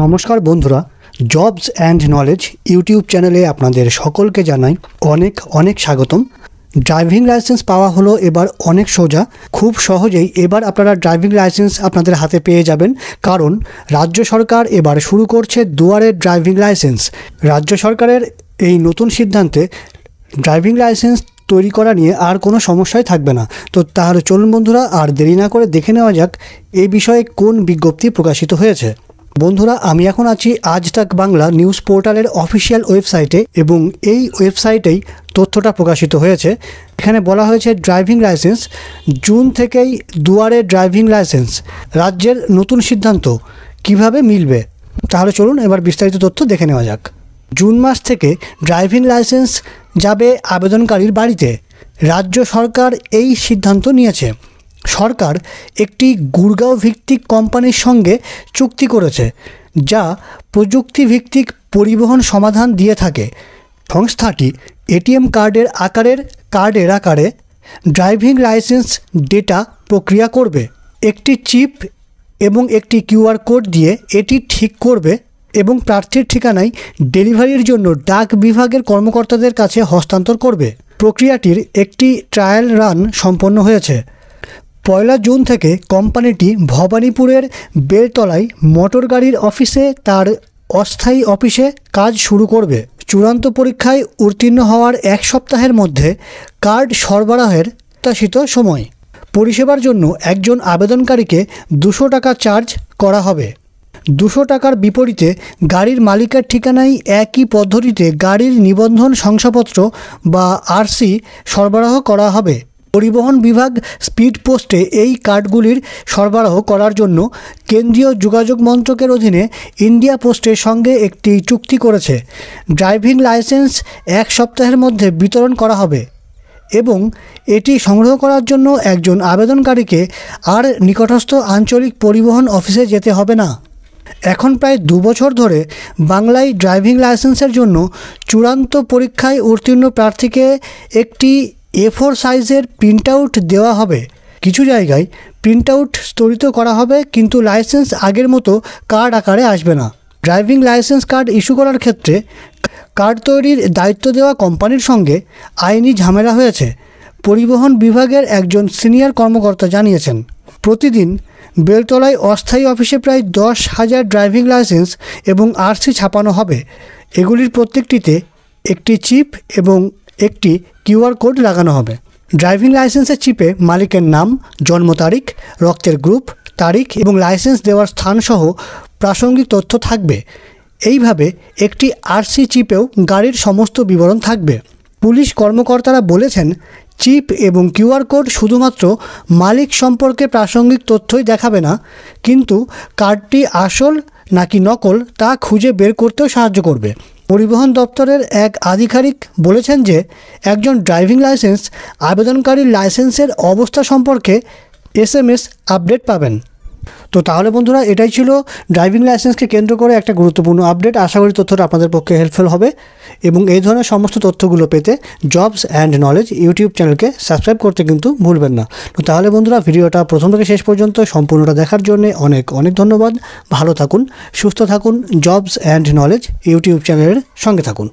নমস্কার বন্ধুরা jobs and knowledge YouTube চ্যানেলে আপনাদের সকলকে জানাই অনেক অনেক স্বাগতম ড্রাইভিং লাইসেন্স পাওয়া হলো এবার অনেক সোজা খুব সহজেই এবার আপনারা ড্রাইভিং লাইসেন্স আপনাদের হাতে পেয়ে যাবেন কারণ রাজ্য সরকার এবার শুরু করছে দুয়ারের ড্রাইভিং লাইসেন্স রাজ্য সরকারের এই নতুন সিদ্ধান্তে ড্রাইভিং লাইসেন্স তৈরি করা নিয়ে আর কোনো সমস্যাই থাকবে না তো তাহলে চলুন বন্ধুরা আর দেরি না করে দেখে নেওয়া যাক এ বিষয়ে কোন বিজ্ঞপ্তি প্রকাশিত হয়েছে বন্ধুরা আমি এখন আছি আজ তাক বাংলা নিউজ পোর্টালের অফিসিয়াল ওয়েবসাইটে এবং এই ওয়েবসাইটেই তথ্যটা প্রকাশিত হয়েছে এখানে বলা হয়েছে ড্রাইভিং লাইসেন্স জুন থেকেই দুয়ারে ড্রাইভিং লাইসেন্স রাজ্যের নতুন সিদ্ধান্ত কিভাবে মিলবে তাহলে চলুন এবার বিস্তারিত তথ্য দেখে নেওয়া যাক জুন মাস থেকে ড্রাইভিং লাইসেন্স যাবে আবেদনকারীর বাড়িতে রাজ্য সরকার এই সিদ্ধান্ত নিয়েছে সরকার একটি গুরগাঁও ভিত্তিক কোম্পানির সঙ্গে চুক্তি করেছে যা প্রযুক্তিভিত্তিক পরিবহন সমাধান দিয়ে থাকে সংস্থাটি এটিএম কার্ডের আকারের কার্ডের আকারে ড্রাইভিং লাইসেন্স ডেটা প্রক্রিয়া করবে একটি চিপ এবং একটি কিউআর কোড দিয়ে এটি ঠিক করবে এবং প্রার্থীর ঠিকানায় ডেলিভারির জন্য ডাক বিভাগের কর্মকর্তাদের কাছে হস্তান্তর করবে প্রক্রিয়াটির একটি ট্রায়াল রান সম্পন্ন হয়েছে পয়লা জুন থেকে কোম্পানিটি ভবানীপুরের বেলতলায় মোটর গাড়ির অফিসে তার অস্থায়ী অফিসে কাজ শুরু করবে চূড়ান্ত পরীক্ষায় উত্তীর্ণ হওয়ার এক সপ্তাহের মধ্যে কার্ড সরবরাহের প্রত্যাশিত সময় পরিষেবার জন্য একজন আবেদনকারীকে দুশো টাকা চার্জ করা হবে দুশো টাকার বিপরীতে গাড়ির মালিকের ঠিকানায় একই পদ্ধতিতে গাড়ির নিবন্ধন শংসাপত্র বা আরসি সরবরাহ করা হবে পরিবহন বিভাগ স্পিড পোস্টে এই কার্ডগুলির সরবরাহ করার জন্য কেন্দ্রীয় যোগাযোগ মন্ত্রকের অধীনে ইন্ডিয়া পোস্টের সঙ্গে একটি চুক্তি করেছে ড্রাইভিং লাইসেন্স এক সপ্তাহের মধ্যে বিতরণ করা হবে এবং এটি সংগ্রহ করার জন্য একজন আবেদনকারীকে আর নিকটস্থ আঞ্চলিক পরিবহন অফিসে যেতে হবে না এখন প্রায় দু বছর ধরে বাংলায় ড্রাইভিং লাইসেন্সের জন্য চূড়ান্ত পরীক্ষায় উত্তীর্ণ প্রার্থীকে একটি এ ফোর সাইজের প্রিন্ট আউট দেওয়া হবে কিছু জায়গায় প্রিন্ট আউট স্তরিত করা হবে কিন্তু লাইসেন্স আগের মতো কার্ড আকারে আসবে না ড্রাইভিং লাইসেন্স কার্ড ইস্যু করার ক্ষেত্রে কার্ড তৈরির দায়িত্ব দেওয়া কোম্পানির সঙ্গে আইনি ঝামেলা হয়েছে পরিবহন বিভাগের একজন সিনিয়র কর্মকর্তা জানিয়েছেন প্রতিদিন বেলতলায় অস্থায়ী অফিসে প্রায় দশ হাজার ড্রাইভিং লাইসেন্স এবং আরসি ছাপানো হবে এগুলির প্রত্যেকটিতে একটি চিপ এবং একটি কিউআর কোড লাগানো হবে ড্রাইভিং লাইসেন্সের চিপে মালিকের নাম জন্ম তারিখ রক্তের গ্রুপ তারিখ এবং লাইসেন্স দেওয়ার স্থানসহ প্রাসঙ্গিক তথ্য থাকবে এইভাবে একটি আরসি চিপেও গাড়ির সমস্ত বিবরণ থাকবে পুলিশ কর্মকর্তারা বলেছেন চিপ এবং কিউআর কোড শুধুমাত্র মালিক সম্পর্কে প্রাসঙ্গিক তথ্যই দেখাবে না কিন্তু কার্ডটি আসল নাকি নকল তা খুঁজে বের করতেও সাহায্য করবে পরিবহন দপ্তরের এক আধিকারিক বলেছেন যে একজন ড্রাইভিং লাইসেন্স আবেদনকারীর লাইসেন্সের অবস্থা সম্পর্কে এস আপডেট পাবেন তো তাহলে বন্ধুরা এটাই ছিল ড্রাইভিং লাইসেন্সকে কেন্দ্র করে একটা গুরুত্বপূর্ণ আপডেট আশা করি তথ্যটা আপনাদের পক্ষে হেল্পফুল হবে এবং এই ধরনের সমস্ত তথ্যগুলো পেতে জবস অ্যান্ড নলেজ ইউটিউব চ্যানেলকে সাবস্ক্রাইব করতে কিন্তু ভুলবেন না তো তাহলে বন্ধুরা ভিডিওটা প্রথম থেকে শেষ পর্যন্ত সম্পূর্ণটা দেখার জন্য অনেক অনেক ধন্যবাদ ভালো থাকুন সুস্থ থাকুন জবস অ্যান্ড নলেজ ইউটিউব চ্যানেলের সঙ্গে থাকুন